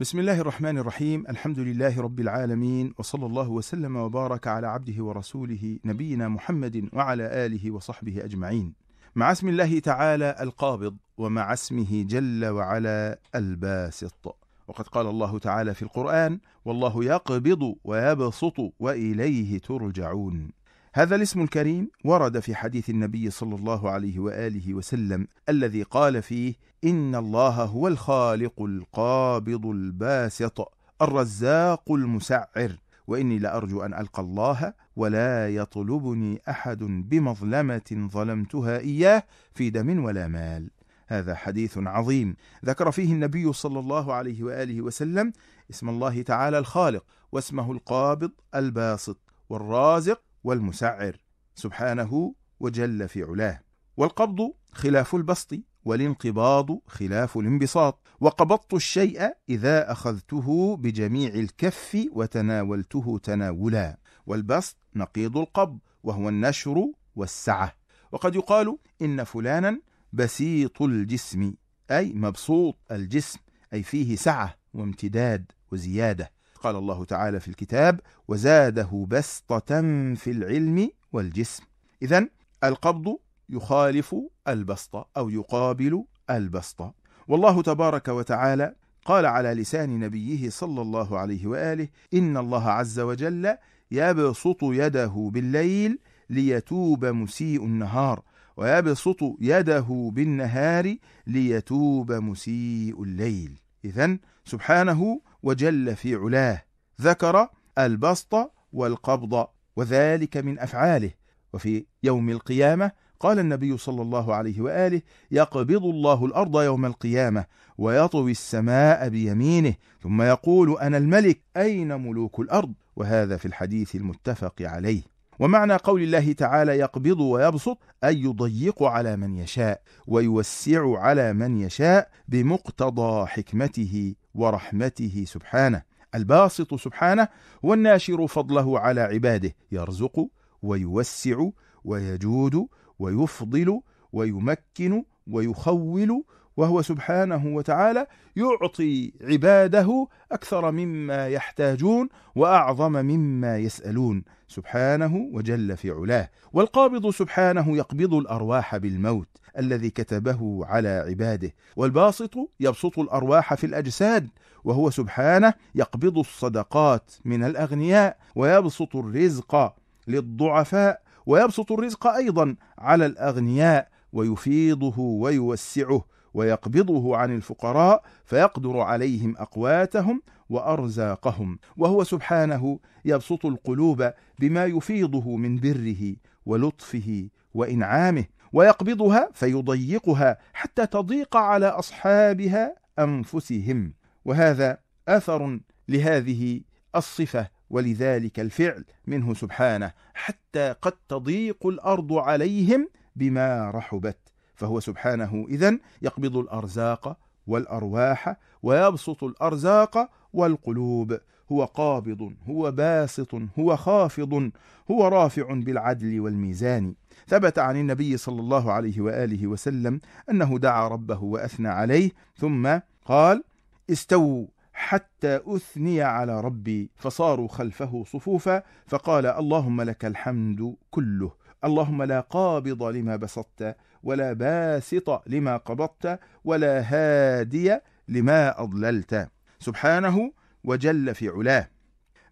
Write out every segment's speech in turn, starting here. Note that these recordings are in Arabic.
بسم الله الرحمن الرحيم الحمد لله رب العالمين وصلى الله وسلم وبارك على عبده ورسوله نبينا محمد وعلى آله وصحبه أجمعين مع اسم الله تعالى القابض ومع اسمه جل وعلا الباسط وقد قال الله تعالى في القرآن والله يقبض ويبسط وإليه ترجعون هذا الاسم الكريم ورد في حديث النبي صلى الله عليه وآله وسلم الذي قال فيه إن الله هو الخالق القابض الباسط الرزاق المسعر وإني لأرجو أن ألقى الله ولا يطلبني أحد بمظلمة ظلمتها إياه في دم ولا مال هذا حديث عظيم ذكر فيه النبي صلى الله عليه وآله وسلم اسم الله تعالى الخالق واسمه القابض الباسط والرازق والمسعر سبحانه وجل في علاه والقبض خلاف البسط والانقباض خلاف الانبساط وقبضت الشيء إذا أخذته بجميع الكف وتناولته تناولا والبسط نقيض القبض وهو النشر والسعة وقد يقال إن فلانا بسيط الجسم أي مبسوط الجسم أي فيه سعة وامتداد وزيادة قال الله تعالى في الكتاب وزاده بسطة في العلم والجسم إذا القبض يخالف البسطة أو يقابل البسطة والله تبارك وتعالى قال على لسان نبيه صلى الله عليه وآله إن الله عز وجل يبسط يده بالليل ليتوب مسيء النهار ويبسط يده بالنهار ليتوب مسيء الليل إذا سبحانه وجل في علاه ذكر البسط والقبض وذلك من أفعاله وفي يوم القيامة قال النبي صلى الله عليه وآله يقبض الله الأرض يوم القيامة ويطوي السماء بيمينه ثم يقول أنا الملك أين ملوك الأرض وهذا في الحديث المتفق عليه ومعنى قول الله تعالى يقبض ويبسط أي يضيق على من يشاء ويوسع على من يشاء بمقتضى حكمته ورحمته سبحانه الباسط سبحانه والناشر فضله على عباده يرزق ويوسع ويجود ويفضل ويمكن ويخول وهو سبحانه وتعالى يعطي عباده أكثر مما يحتاجون وأعظم مما يسألون سبحانه وجل في علاه والقابض سبحانه يقبض الأرواح بالموت الذي كتبه على عباده والباسط يبسط الأرواح في الأجساد وهو سبحانه يقبض الصدقات من الأغنياء ويبسط الرزق للضعفاء ويبسط الرزق أيضا على الأغنياء ويفيضه ويوسعه ويقبضه عن الفقراء فيقدر عليهم أقواتهم وأرزاقهم وهو سبحانه يبسط القلوب بما يفيضه من بره ولطفه وإنعامه ويقبضها فيضيقها حتى تضيق على أصحابها أنفسهم وهذا أثر لهذه الصفة ولذلك الفعل منه سبحانه حتى قد تضيق الأرض عليهم بما رحبت فهو سبحانه إذا يقبض الأرزاق والأرواح ويبسط الأرزاق والقلوب هو قابض هو باسط هو خافض هو رافع بالعدل والميزان ثبت عن النبي صلى الله عليه وآله وسلم أنه دعا ربه وأثنى عليه ثم قال استووا حتى أثني على ربي فصاروا خلفه صفوفا فقال اللهم لك الحمد كله اللهم لا قابض لما بسطت ولا باسط لما قبضت ولا هادي لما أضللت سبحانه وجل في علاه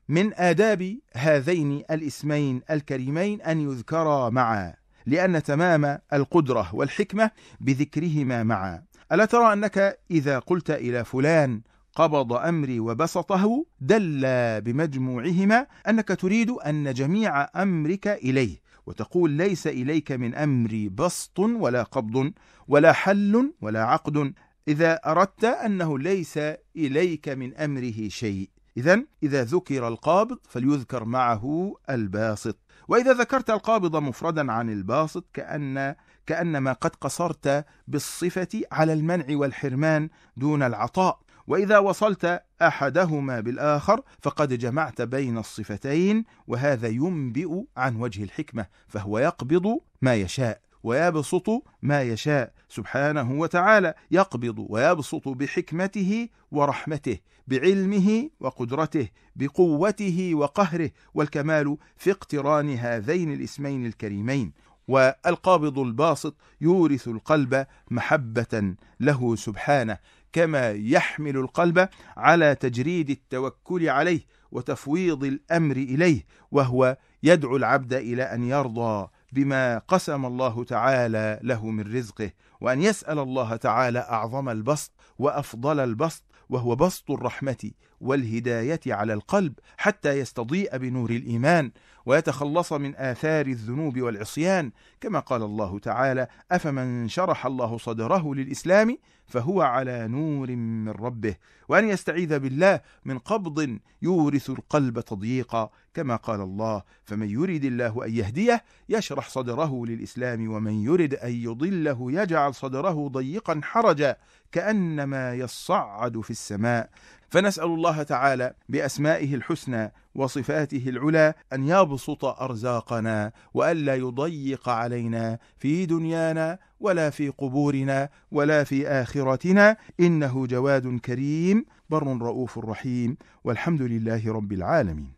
من آداب هذين الاسمين الكريمين أن يذكرا معا لأن تمام القدرة والحكمة بذكرهما معا ألا ترى أنك إذا قلت إلى فلان قبض أمري وبسطه دل بمجموعهما أنك تريد أن جميع أمرك إليه وتقول ليس إليك من أمري بسط ولا قبض ولا حل ولا عقد إذا أردت أنه ليس إليك من أمره شيء إذا إذا ذكر القابض فليذكر معه الباسط وإذا ذكرت القابض مفردا عن الباسط كأن كأنما قد قصرت بالصفة على المنع والحرمان دون العطاء وإذا وصلت أحدهما بالآخر فقد جمعت بين الصفتين وهذا ينبئ عن وجه الحكمة فهو يقبض ما يشاء ويبسط ما يشاء سبحانه وتعالى يقبض ويبسط بحكمته ورحمته بعلمه وقدرته بقوته وقهره والكمال في اقتران هذين الاسمين الكريمين والقابض الباسط يورث القلب محبة له سبحانه كما يحمل القلب على تجريد التوكل عليه وتفويض الأمر إليه وهو يدعو العبد إلى أن يرضى بما قسم الله تعالى له من رزقه وأن يسأل الله تعالى أعظم البسط وأفضل البسط وهو بسط الرحمة والهداية على القلب حتى يستضيء بنور الإيمان ويتخلص من آثار الذنوب والعصيان كما قال الله تعالى أفمن شرح الله صدره للإسلام فهو على نور من ربه وأن يستعيذ بالله من قبض يورث القلب تضييقا كما قال الله فمن يرد الله أن يهديه يشرح صدره للإسلام ومن يرد أن يضله يجعل صدره ضيقا حرجا كأنما يصعد في السماء فنسأل الله تعالى بأسمائه الحسنى وصفاته العلى أن يبسط أرزاقنا وألا يضيق علينا في دنيانا ولا في قبورنا ولا في آخرتنا إنه جواد كريم بر رؤوف رحيم والحمد لله رب العالمين